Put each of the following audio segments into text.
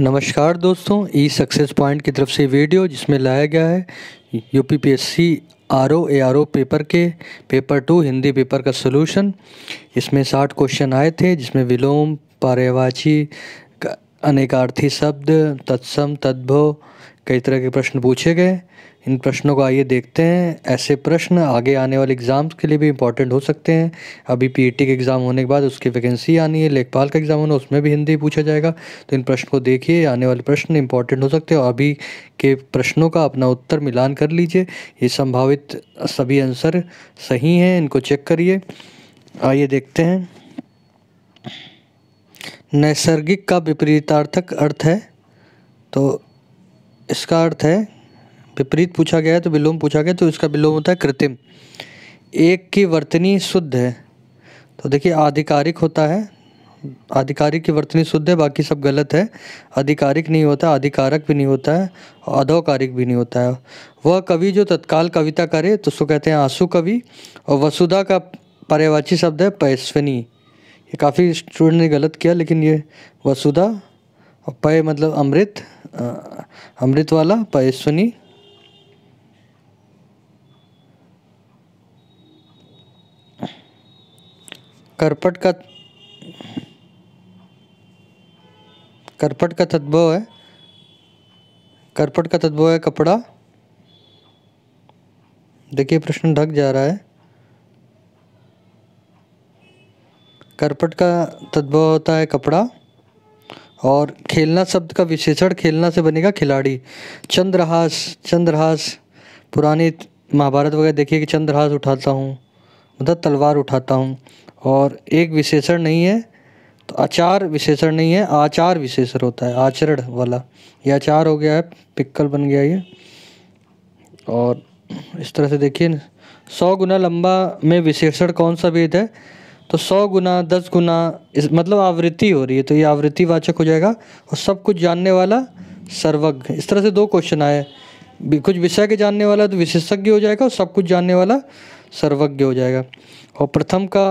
नमस्कार दोस्तों ई success point की तरफ से वीडियो जिसमें लाया गया है U P P S C R O A R O paper के पेपर टू हिंदी पेपर का सलूशन इसमें साठ क्वेश्चन आए थे जिसमें विलोम पर्यवाची अनेकार्थी शब्द तत्सम तद्भव कई तरह के प्रश्न पूछे गए इन प्रश्नों को आइए देखते हैं ऐसे प्रश्न आगे आने वाले एग्ज़ाम्स के लिए भी इंपॉर्टेंट हो सकते हैं अभी पीईटी e के एग्ज़ाम होने के बाद उसकी वैकेंसी आनी है लेखपाल का एग्ज़ाम होना उसमें भी हिंदी पूछा जाएगा तो इन प्रश्न को देखिए आने वाले प्रश्न इंपॉर्टेंट हो सकते हैं और अभी के प्रश्नों का अपना उत्तर मिलान कर लीजिए ये संभावित सभी आंसर सही हैं इनको चेक करिए आइए देखते हैं नैसर्गिक का विपरीतार्थक अर्थ है तो इसका अर्थ है विपरीत पूछा गया है तो विलोम पूछा गया तो इसका विलोम होता है कृत्रिम एक की वर्तनी शुद्ध है तो देखिए आधिकारिक होता है आधिकारिक की वर्तनी शुद्ध है बाकी सब गलत है आधिकारिक नहीं होता आधिकारक भी नहीं होता है और अधौकारिक भी नहीं होता है वह कवि जो तत्काल कविता करे तो उसको कहते हैं आंसू कवि और वसुधा का पर्यवाची शब्द है पैस्वनी ये काफ़ी स्टूडेंट ने गलत किया लेकिन ये वसुधा और पय मतलब अमृत अमृत वाला पयस्वनी करपट का करपट का तद्भव है कर्पट का तद्भव है कपड़ा देखिए प्रश्न ढक जा रहा है कर्पट का तद्भव होता है कपड़ा और खेलना शब्द का विशेषण खेलना से बनेगा खिलाड़ी चंद्रहास चंद्रहास पुरानी महाभारत वगैरह देखिए कि चंद्रहास उठाता हूँ मतलब तलवार उठाता हूँ और एक विशेषण नहीं है तो आचार विशेषण नहीं है आचार विशेषण होता है आचरण वाला ये आचार हो गया है पिक्कल बन गया ये और इस तरह से देखिए सौ गुना लंबा में विशेषण कौन सा भेद है तो सौ गुना दस गुना इस मतलब आवृत्ति हो रही है तो ये आवृत्ति वाचक हो जाएगा और सब कुछ जानने वाला सर्वज्ञ इस तरह से दो क्वेश्चन आए कुछ विषय के जानने वाला तो विशेषज्ञ हो जाएगा और सब कुछ जानने वाला सर्वज्ञ हो जाएगा और प्रथम का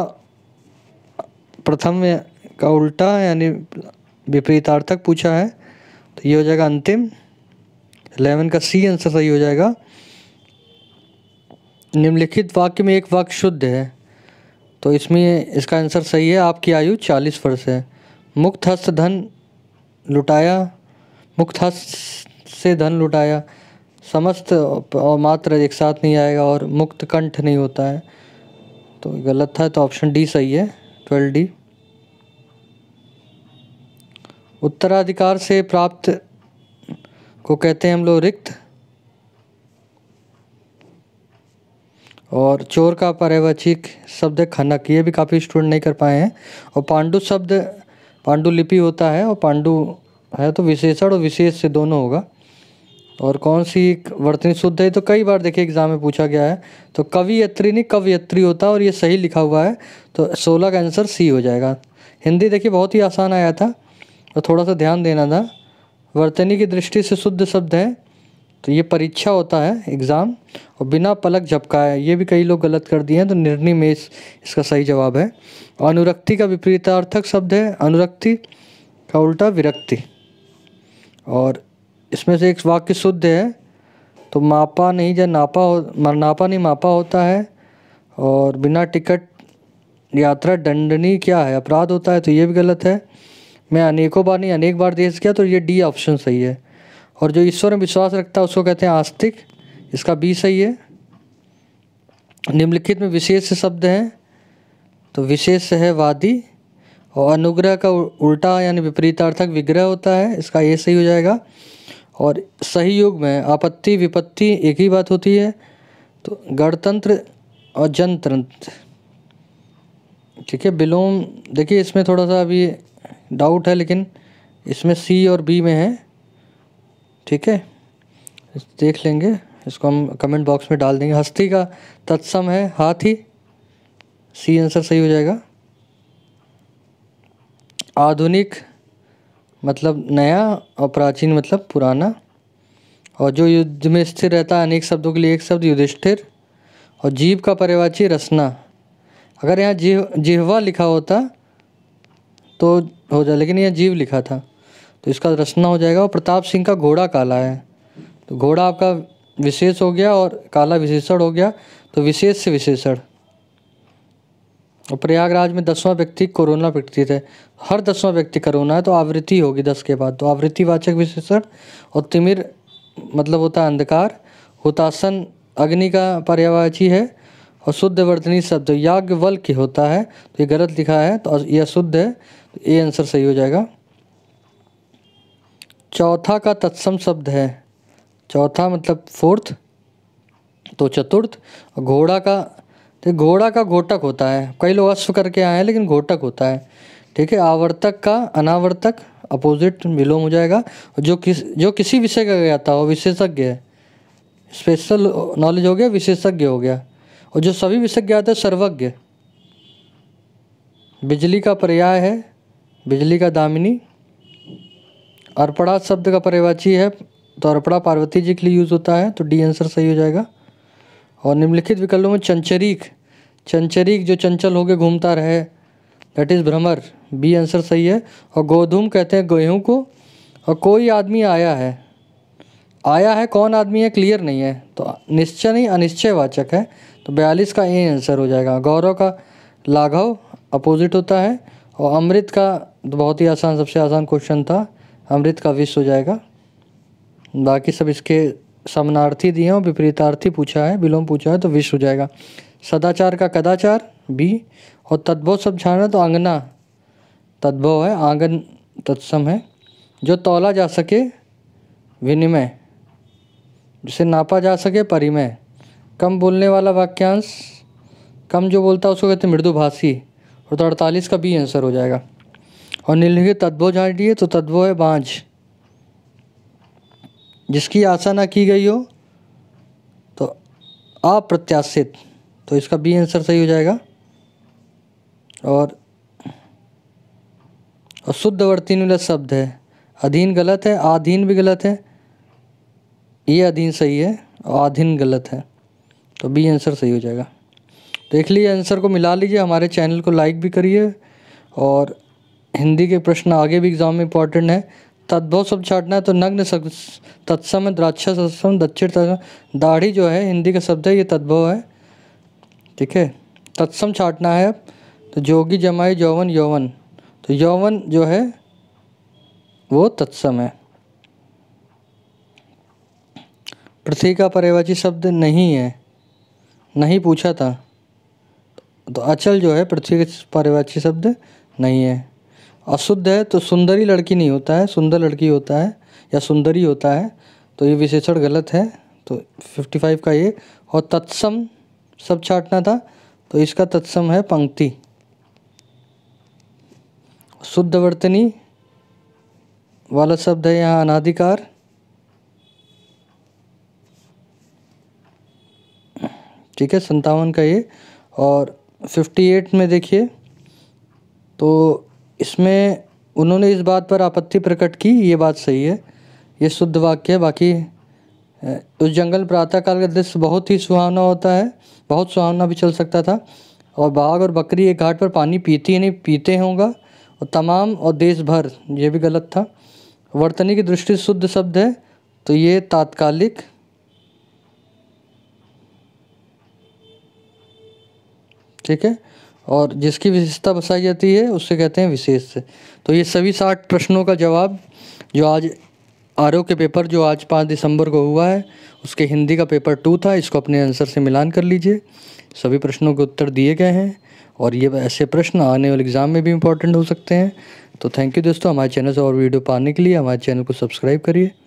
प्रथम का उल्टा यानी विपरीतार्थक पूछा है तो ये हो जाएगा अंतिम इलेवन का सी आंसर सही हो जाएगा निम्नलिखित वाक्य में एक वाक्य शुद्ध है तो इसमें इसका आंसर सही है आपकी आयु चालीस वर्ष है मुक्त हस्त धन लुटाया मुक्त हस्त से धन लुटाया समस्त और मात्र एक साथ नहीं आएगा और मुक्त कंठ नहीं होता है तो गलत था तो ऑप्शन डी सही है ट्वेल्व डी उत्तराधिकार से प्राप्त को कहते हैं हम लोग रिक्त और चोर का पर्यवचिक शब्द खनक ये भी काफ़ी स्टूडेंट नहीं कर पाए हैं और पांडु शब्द पांडुलिपि होता है और पांडु है तो विशेषण और विशेष से दोनों होगा और कौन सी वर्तनी शुद्ध है तो कई बार देखिए एग्जाम में पूछा गया है तो कवियत्री नहीं कवियत्री होता और ये सही लिखा हुआ है तो सोलह का आंसर सी हो जाएगा हिंदी देखिए बहुत ही आसान आया था और थोड़ा सा ध्यान देना था वर्तनी की दृष्टि से शुद्ध शब्द है तो ये परीक्षा होता है एग्ज़ाम और बिना पलक झपकाए ये भी कई लोग गलत कर दिए हैं तो निर्णय में इस, इसका सही जवाब है और अनुरक्ति का विपरीतार्थक शब्द है अनुरक्ति का उल्टा विरक्ति और इसमें से एक वाक्य शुद्ध है तो मापा नहीं जब नापा हो नापा नहीं मापा होता है और बिना टिकट यात्रा दंडनीय क्या है अपराध होता है तो ये भी गलत है मैं अनेकों बार नहीं अनेक बार देश गया तो ये डी ऑप्शन सही है और जो ईश्वर में विश्वास रखता है उसको कहते हैं आस्तिक इसका बी सही है निम्नलिखित में विशेष शब्द हैं तो विशेष है वादी और अनुग्रह का उल्टा यानी विपरीतार्थक विग्रह होता है इसका ए सही हो जाएगा और सही युग में आपत्ति विपत्ति एक ही बात होती है तो गणतंत्र और जनतंत्र ठीक है विलोम देखिए इसमें थोड़ा सा अभी डाउट है लेकिन इसमें सी और बी में है ठीक है देख लेंगे इसको हम कमेंट बॉक्स में डाल देंगे हस्ती का तत्सम है हाथी सी आंसर सही हो जाएगा आधुनिक मतलब नया और प्राचीन मतलब पुराना और जो युद्ध में स्थिर रहता है अनेक शब्दों के लिए एक शब्द युधिष्ठिर और जीव का पर्यवाची रसना अगर यहाँ जीव जिहवा लिखा होता तो हो जाए लेकिन यहाँ जीव लिखा था तो इसका रचना हो जाएगा और प्रताप सिंह का घोड़ा काला है तो घोड़ा आपका विशेष हो गया और काला विशेषण हो गया तो विशेष से विशेषण और प्रयागराज में दसवां व्यक्ति कोरोना व्यक्ति थे हर दसवां व्यक्ति कोरोना है तो आवृत्ति होगी दस के बाद तो आवृत्ति वाचक विशेषण और तिमिर मतलब होता है अंधकार हुतासन अग्नि का पर्यावाची है और शुद्ध वर्तनी शब्द वल्क होता है तो ये गलत लिखा है तो यह अशुद्ध है तो ये आंसर सही हो जाएगा चौथा का तत्सम शब्द है चौथा मतलब फोर्थ तो चतुर्थ घोड़ा का तो घोड़ा का घोटक होता है कई लोग अश्व करके आए हैं लेकिन घोटक होता है ठीक है आवर्तक का अनावर्तक अपोजिट विलोम हो जाएगा जो किस जो किसी विषय का ज्ञाता हो विशेषज्ञ है स्पेशल नॉलेज हो गया विशेषज्ञ हो गया और जो सभी विषय आते हैं सर्वज्ञ बिजली का पर्याय है बिजली का दामिनी अर्पणा शब्द का परिवाची है तो अर्पणा पार्वती जी के लिए यूज़ होता है तो डी आंसर सही हो जाएगा और निम्नलिखित विकल्पों में चंचरीक चंचरीक जो चंचल होकर घूमता रहे दैट इज़ भ्रमर बी आंसर सही है और गोधूम कहते हैं गेहूँ को और कोई आदमी आया है आया है कौन आदमी है क्लियर नहीं है तो निश्चय नहीं अनिश्चयवाचक है तो बयालीस का ए आंसर हो जाएगा गौरव का लाघव अपोजिट होता है और अमृत का तो बहुत ही आसान सबसे आसान क्वेश्चन था अमृत का विष हो जाएगा बाकी सब इसके समनार्थी दिए और विपरीतार्थी पूछा है विलोम पूछा है तो विष हो जाएगा सदाचार का कदाचार बी और तद्भव सब छाना तो आंगना तद्भव है आंगन तत्सम है जो तोला जा सके विनिमय जिसे नापा जा सके परिमय कम बोलने वाला वाक्यांश कम जो बोलता है उसको कहते मृदुभाषी और तो अड़तालीस का बी आंसर हो जाएगा और नीलगिरी तद्वो झाड़िए तो तद्वो है बाँझ जिसकी आशा ना की गई हो तो अप्रत्याशित तो इसका बी आंसर सही हो जाएगा और शुद्ध वर्तीन वाला शब्द है अधीन गलत है आधीन भी गलत है ये अधीन सही है और आधीन गलत है तो बी आंसर सही हो जाएगा तो लीजिए आंसर को मिला लीजिए हमारे चैनल को लाइक भी करिए और हिंदी के प्रश्न आगे भी एग्जाम में इंपॉर्टेंट है तद्भव शब्द छाटना है तो नग्न तत्सम द्राक्ष सत्सम दक्षिण दाढ़ी जो है हिंदी का शब्द है ये तद्भव है ठीक है तत्सम छाटना है तो जोगी जमाई यौवन यौवन तो यौवन जो है वो तत्सम है पृथ्वी का पर्यवाची शब्द नहीं है नहीं पूछा था तो अचल जो है पृथ्वी का पर्यवाची शब्द नहीं है अशुद्ध है तो सुंदरी लड़की नहीं होता है सुंदर लड़की होता है या सुंदरी होता है तो ये विशेषण गलत है तो 55 का ये और तत्सम सब छाटना था तो इसका तत्सम है पंक्ति शुद्ध वर्तनी वाला शब्द है यहाँ अनाधिकार ठीक है संतावन का ये और 58 में देखिए तो इसमें उन्होंने इस बात पर आपत्ति प्रकट की ये बात सही है ये शुद्ध वाक्य है बाकी उस जंगल प्रातःकाल का दृश्य बहुत ही सुहावना होता है बहुत सुहावना भी चल सकता था और बाघ और बकरी एक घाट पर पानी पीती ही नहीं पीते होंगे और तमाम और देश भर ये भी गलत था वर्तनी की दृष्टि शुद्ध शब्द है तो ये तात्कालिक ठीक है और जिसकी विशेषता बताई जाती है उससे कहते हैं विशेष तो ये सभी साठ प्रश्नों का जवाब जो आज आर के पेपर जो आज पाँच दिसंबर को हुआ है उसके हिंदी का पेपर टू था इसको अपने आंसर से मिलान कर लीजिए सभी प्रश्नों के उत्तर दिए गए हैं और ये ऐसे प्रश्न आने वाले एग्ज़ाम में भी इंपॉर्टेंट हो सकते हैं तो थैंक यू दोस्तों हमारे चैनल से और वीडियो पाने के लिए हमारे चैनल को सब्सक्राइब करिए